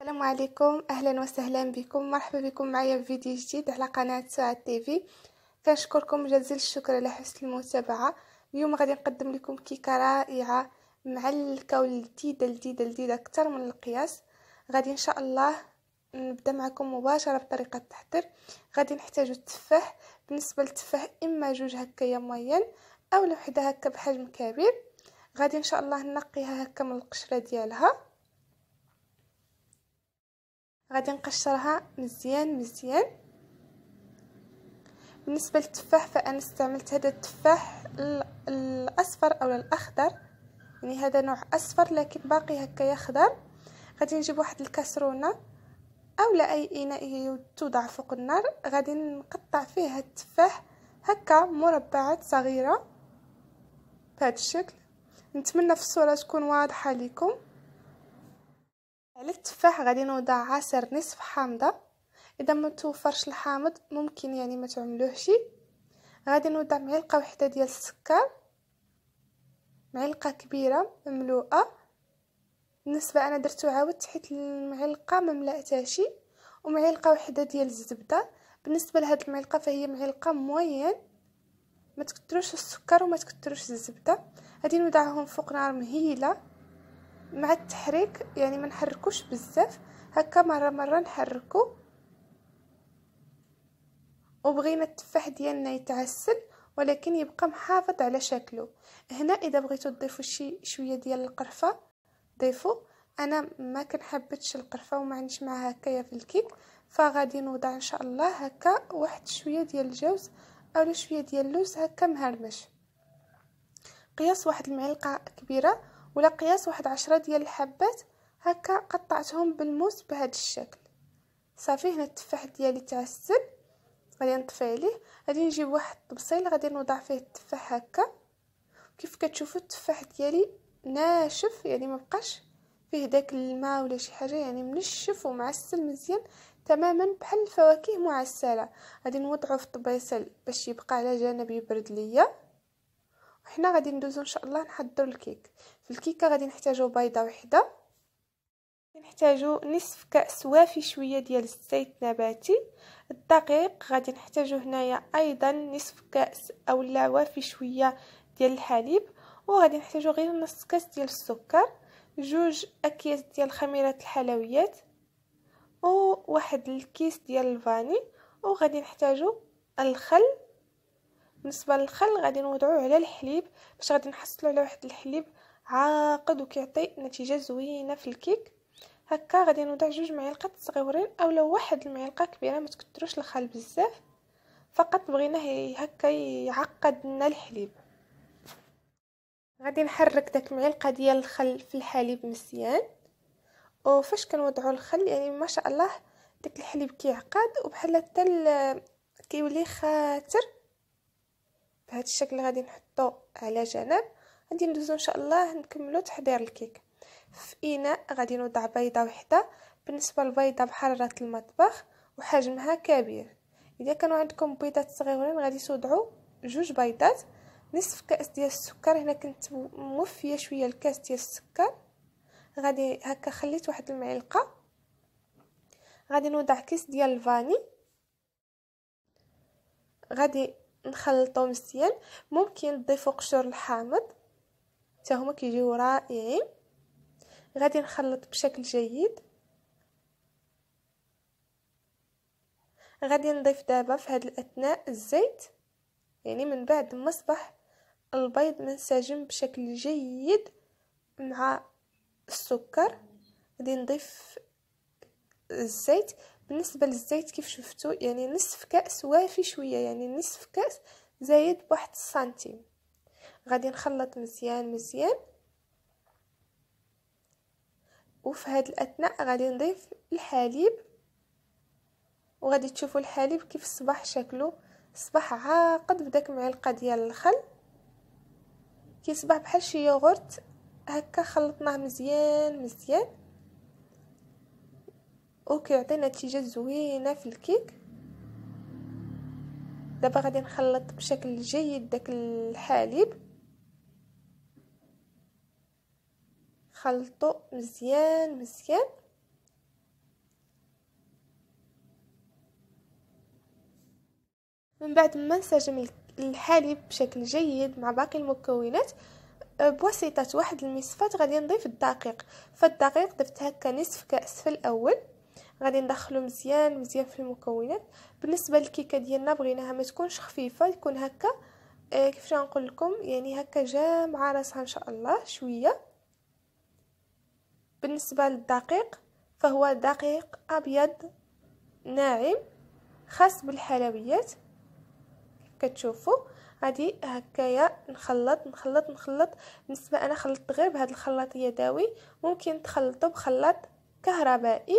السلام عليكم اهلا وسهلا بكم مرحبا بكم معايا في فيديو جديد على قناه سعاد تيفي كنشكركم جزيل الشكر على حسن المتابعه اليوم غادي نقدم لكم كيكه رائعه معلكه ولذيذه لذيذه لذيذه اكثر من القياس غادي ان شاء الله نبدا معكم مباشره بطريقه التحضير غادي نحتاجو التفاح بالنسبه للتفاح اما جوج هكايا ميان اولا وحده هكا بحجم كبير غادي ان شاء الله نقيها هكا من القشره ديالها غادي نقشرها مزيان مزيان بالنسبه للتفاح فانا استعملت هذا التفاح الاصفر او الاخضر يعني هذا نوع اصفر لكن باقي هكايا خضر غادي نجيب واحد الكاسرونه لا اي اناء توضع فوق النار غادي نقطع فيه التفاح هكا مربعات صغيره بهذا الشكل نتمنى في الصوره تكون واضحه لكم التفاح غادي نوضع عصير نصف حامضه اذا ما توفرش الحامض ممكن يعني ما تعملوهش غادي نوضع معلقه واحده ديال السكر معلقه كبيره مملوءه بالنسبه انا درتو عاودت حيت المعلقه ما ملاتهاش ومعلقه واحده ديال الزبده بالنسبه لهاد المعلقه فهي معلقه موين ما تكتروش السكر وما تكتروش الزبده غادي نوضعهم فوق نار مهيله مع التحريك يعني ما نحركوش بزاف هكا مره مره نحركو وبغينا التفاح ديالنا يتعسل ولكن يبقى محافظ على شكله هنا اذا بغيتو تضيفوا شي شويه ديال القرفه ضيفوا انا ما كنحبتش القرفه وما عنديش معها هكايا في الكيك فغادي نوضع ان شاء الله هكا واحد شويه ديال الجوز او شويه ديال اللوز هكا مهرمش قياس واحد المعلقه كبيره ولا قياس واحد عشرة ديال الحبات هكا قطعتهم بالموس بهذا الشكل صافي هنا التفاح ديالي تعسل غادي نطفي عليه غادي نجيب واحد الطبسيل غادي نوضع فيه التفاح هكا كيف كتشوفوا التفاح ديالي ناشف يعني ما بقاش فيه داك الماء ولا شي حاجه يعني منشف ومعسل مزيان تماما بحال الفواكه معسله غادي نوضعو في الطبيسل باش يبقى على جنب يبرد ليا وحنا غادي ندوزو ان شاء الله نحضر الكيك في الكيكه غادي نحتاجو بيضه وحده نحتاجو نصف كاس وافي شويه ديال الزيت نباتي الدقيق غادي نحتاجو هنايا ايضا نصف كاس اولا وافي شويه ديال الحليب وغادي نحتاجو غير نص كاس ديال السكر جوج اكياس ديال خميره الحلويات وواحد الكيس ديال الفاني وغادي نحتاجو الخل بالنسبه للخل غادي نوضعوه على الحليب باش غادي نحصلوا على واحد الحليب عاقد وكيعطي نتيجه زوينه في الكيك هكا غادي نوضع جوج معالق صغيورين اولا واحد المعلقه كبيره ما تكثروش الخل بزاف فقط بغينا هكا يعقد لنا الحليب غادي نحرك داك معلقه ديال الخل في الحليب مزيان وفاش كنوضعوا الخل يعني ما شاء الله داك الحليب كيعقد وبحال حتى كيولي خاتر بهذا الشكل غادي نحطو على جنب غادي ندوزو ان شاء الله نكملو تحضير الكيك في اناء غادي نوضع بيضه وحده بالنسبه للبيضه بحراره المطبخ وحجمها كبير اذا كانوا عندكم بيضات صغيرين غادي توضعوا جوج بيضات نصف كاس ديال السكر هنا كنت موفيه شويه الكاس ديال السكر غادي هكا خليت واحد المعلقه غادي نوضع كيس ديال الفاني غادي نخلطو مزيان ممكن تضيفوا قشور الحامض حتى هما كيجيو رائعين غادي نخلط بشكل جيد غادي نضيف دابا في هاد الاثناء الزيت يعني من بعد ما صبح البيض منسجم بشكل جيد مع السكر غادي نضيف الزيت بالنسبه للزيت كيف شفتو يعني نصف كاس وافي شويه يعني نصف كاس زايد بواحد سنتيم غادي نخلط مزيان مزيان وفي هاد الاثناء غادي نضيف الحليب وغادي تشوفوا الحليب كيف الصباح شكله صباح عاقد بداك معلقه ديال الخل كيصبح بحال شي يوغورت هكا خلطناه مزيان مزيان وكيعطي نتيجه زوينه في الكيك دابا غادي نخلط بشكل جيد داك الحليب خلطوا مزيان مزيان من بعد ما نسجم الحليب بشكل جيد مع باقي المكونات آه، بواسطة واحد المصفات غادي نضيف الدقيق فالدقيق ضفت هكا نصف كأس في الأول غادي ندخلو مزيان مزيان في المكونات بالنسبة للكيكة ديالنا بغيناها ما تكونش خفيفة تكون هكا آه، كيفاش نقول لكم يعني هكا جامعة راسها ان شاء الله شويه بالنسبة للدقيق فهو دقيق أبيض ناعم خاص بالحلويات كتشوفوا غادي هكايا نخلط نخلط نخلط بالنسبه انا خلطت غير بهذا الخلاط يدوي ممكن تخلطو بخلاط كهربائي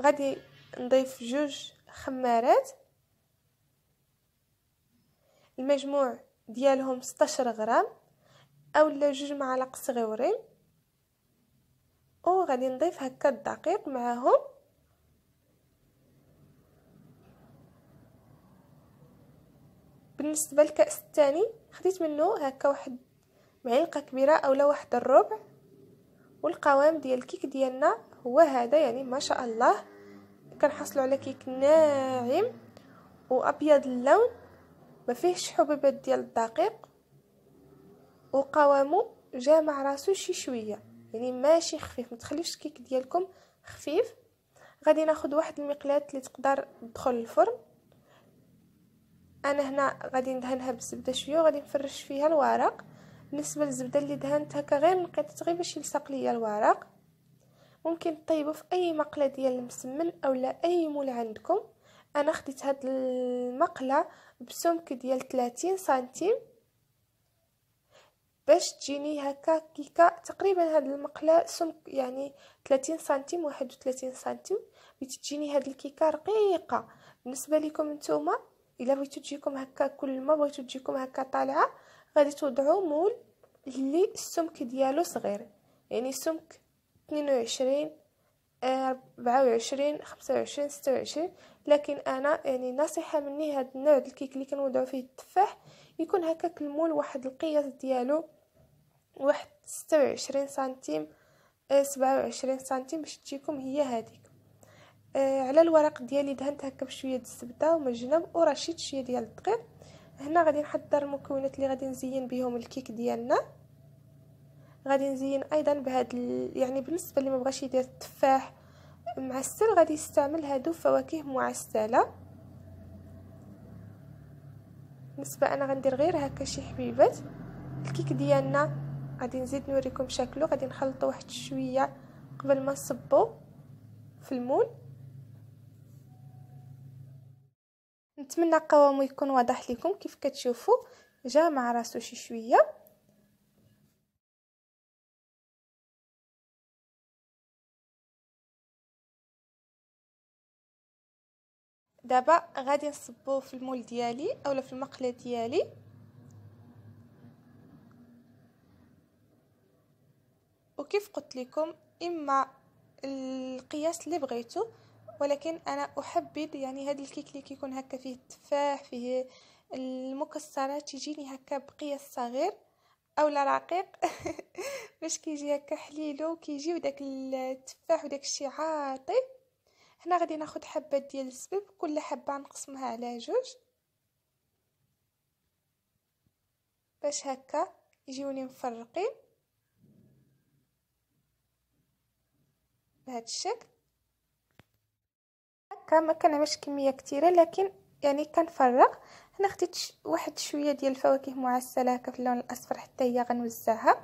غادي نضيف جوج خمارات المجموع ديالهم 16 غرام اولا جوج معالق صغيورين وغادي نضيف هكا الدقيق معاهم بالنسبه للكاس الثاني خديت منه هكا واحد معلقه كبيره اولا واحد الربع والقوام ديال الكيك ديالنا هو هذا يعني ما شاء الله كنحصلوا على كيك ناعم وابيض اللون ما فيهش حبيبات ديال الدقيق وقوامه جا مع راسو شي شويه يعني ماشي خفيف ما تخليوش الكيك ديالكم خفيف غادي ناخذ واحد المقلاه اللي تقدر تدخل الفرن انا هنا غادي ندهنها بالزبده شويه وغادي نفرش فيها الورق بالنسبه للزبده اللي دهنتها كغير نقيت غير باش يلصق ليا الورق ممكن تطيبوا في اي مقله ديال المسمن اولا اي مول عندكم انا خديت هاد المقله بسمك ديال 30 سنتيم باش تجيني هكا كيكا تقريبا هاد المقله سمك يعني 30 سنتيم 31 سنتيم بتجيني هاد الكيكا رقيقه بالنسبه لكم نتوما الا بغيتو تجيكم هكا كل ما بغيتو تجيكم هكا طالعه غادي توضعو مول اللي السمك ديالو صغير يعني السمك 22 24 25 26 لكن أنا يعني نصيحة مني هاد النوع الكيك اللي كنوضعو فيه التفاح يكون هكاك المول واحد القياس ديالو واحد ستة وعشرين سنتيم آه، سبعة وعشرين سنتيم باش تجيكم هي هذيك آه على الورق ديالي دهنت هكا بشويه د الزبده ومن الجنب ورشيت شويه ديال الدقيق هنا غادي نحضر المكونات اللي غادي نزين بهم الكيك ديالنا غادي نزين ايضا بهاد ال... يعني بالنسبه اللي ما بغاش يدير التفاح معسل غادي يستعمل هادو فواكه معسله بالنسبه انا غندير غير هكا شي حبيبات الكيك ديالنا غادي نزيد نوريكم شكله غادي نخلطو واحد شويه قبل ما نصبو في المول نتمنى قوامو يكون واضح لكم كيف كتشوفوا جا مع راسو شي شويه دابا غادي نصبوه في المول ديالي اولا في المقله ديالي وكيف قلت لكم اما القياس اللي بغيتو ولكن انا احبذ يعني هذا الكيك اللي كيكون هكا فيه التفاح فيه المكسرات يجيني هكا بقياس صغير اولا رقيق باش كيجي هكا حليلو كيجي وداك التفاح وداك الشيء عاطي هنا غادي ناخد حبات ديال الزبيب كل حبه نقسمها على جوج باش هكا يجيوني مفرقين بهذا الشكل هكا ما كنعملش كميه كثيره لكن يعني كنفرغ هنا خديت واحد شويه ديال الفواكه معسله هكا في اللون الاصفر حتى هي غنوزعها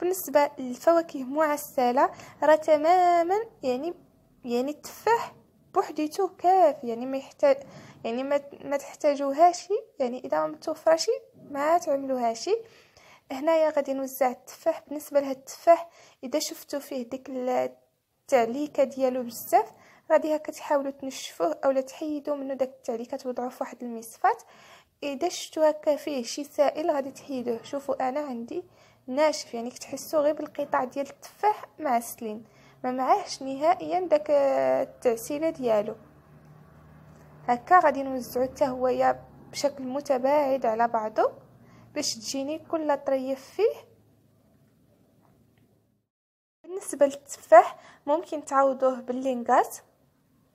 بالنسبه للفواكه معسله راه تماما يعني يعني التفاح بوحديته كافي يعني ما يحتاج يعني ما ما تحتاجوهاش يعني اذا ما متوفرشي ما تعملوهاش هنايا غادي نوزع التفاح بالنسبه لهاد التفاح اذا شفتوا فيه ديك التعليكه ديالو بزاف غادي هكا تحاولوا تنشفوه اولا تحيدوا منه داك التعليكه توضعوه في واحد المصفات اذا شفتو هكا فيه شي سائل غادي تحيدوه شوفوا انا عندي ناشف يعني كتحسوا غير بالقطع ديال التفاح معسلين ما معاهش نهائيا داك التعسيله ديالو هكا غادي نوزعو حتى هويا بشكل متباعد على بعضه باش تجيني كل طريف فيه بالنسبه للتفاح ممكن تعوضوه باللينغات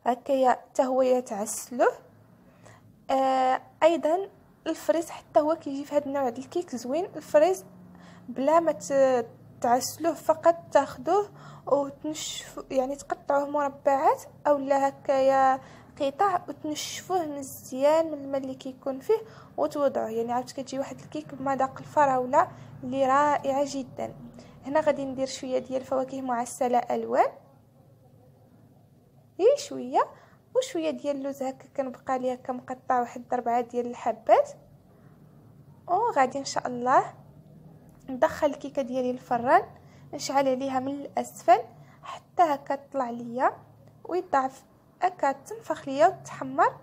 هكايا حتى هو يتعسلوه آه ايضا الفريز حتى هو كيجي في هذا النوع ديال الكيك زوين الفريز بلا ما تعسلوه فقط تاخذوه وتنشف يعني تقطعوه مربعات اولا هكايا قطع وتنشفوه مزيان من الماء اللي كيكون فيه وتوضعوه يعني عاد كتجي واحد الكيك بمذاق الفراوله اللي رائعه جدا هنا غادي ندير شويه ديال الفواكه معسله الوان اي شويه وشويه ديال اللوز هكا كنبقى هكا مقطع واحد ربعه ديال الحبات وغادي ان شاء الله ندخل الكيكه ديالي الفران نشعل عليها من الاسفل حتى هكا تطلع ليا ويضعف هكا تنفخ ليا وتتحمر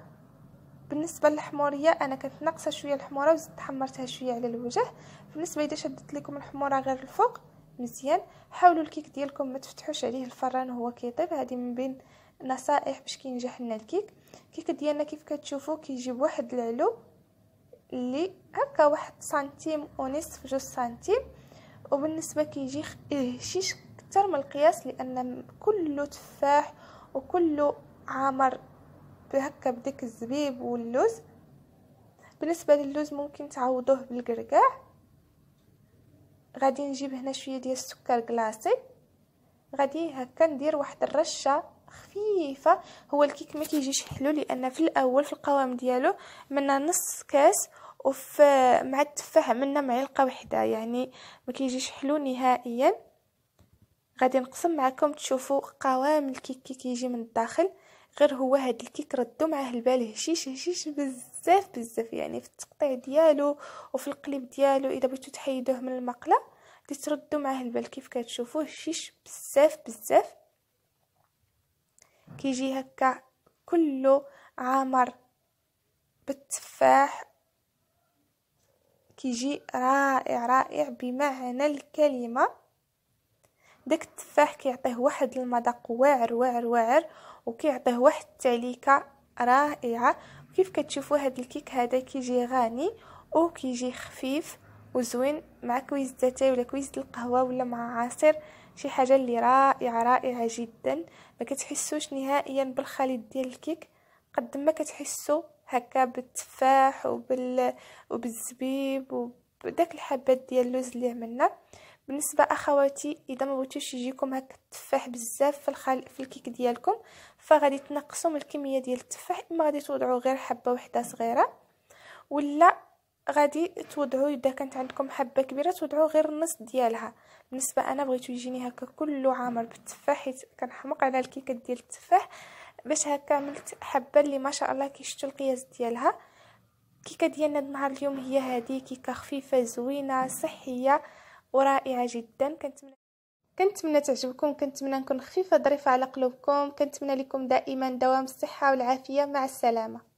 بالنسبه للحموريه انا كانت ناقصه شويه الحموره وزدت حمرتها شويه على الوجه بالنسبه اذا شدت لكم الحموره غير الفوق مزيان حاولوا الكيك ديالكم ما تفتحوش عليه الفران وهو كيطيب هذه من بين نصائح باش كينجح لنا الكيك الكيك ديالنا كيف كتشوفوا كيجيب واحد العلو اللي هكا واحد سنتيم ونصف جوج سنتيم وبالنسبه كيجي هشيش إيه، اكثر من القياس لان كله تفاح وكله عامر بهكا بديك الزبيب واللوز بالنسبه للوز ممكن تعوضوه بالقرقاع غادي نجيب هنا شويه ديال السكر كلاصي غادي هكا ندير واحد الرشه خفيفه هو الكيك ما كيجيش حلو لان في الاول في القوام ديالو منا نص كاس وف مع التفاح منا معلقه وحده يعني ما كيجيش حلو نهائيا غادي نقسم معكم تشوفوا قوام الكيك كيجي من الداخل غير هو هاد الكيك ردو معاه البال هشيش هشيش بزاف بزاف يعني في التقطيع ديالو وفي القليب ديالو اذا بغيتو تحيدوه من المقله تردو معاه البال كيف كتشوفو هشيش بزاف بزاف كيجي هكا كله عامر بالتفاح كيجي رائع رائع بمعنى الكلمه داك التفاح كيعطيه واحد المذاق واعر واعر واعر وكيعطيه واحد التعليكه رائعه كيف كتشوفوا هاد الكيك هذا كيجي غني وكيجي خفيف وزوين مع كويس التاي ولا كويس القهوه ولا مع عصير شي حاجه اللي رائعه رائعه جدا ما كتحسوش نهائيا بالخليط ديال الكيك قد ما كتحسوا هكا بالتفاح وبال وبالزبيب وداك الحبات ديال اللوز اللي عملنا بالنسبه اخواتي اذا ما بغيتوش يجيكم هاك التفاح بزاف في الخل... في الكيك ديالكم فغادي تنقصوا من الكميه ديال التفاح اما غادي توضعوا غير حبه وحده صغيره ولا غادي توضعوا اذا كانت عندكم حبه كبيره توضعوا غير النص ديالها بالنسبه انا بغيتو يجيني هكا كله عامر بالتفاح حيت كنحمق على الكيكه ديال التفاح باش هكا عملت حبه اللي ما شاء الله كيشتو القياس ديالها الكيكه ديالنا النهار اليوم هي هذه كيكه خفيفه زوينه صحيه ورائعه جدا كنتمنى كنتمنى تعجبكم كنتمنى نكون خفيفه ظريفه على قلوبكم كنتمنى لكم دائما دوام الصحه والعافيه مع السلامه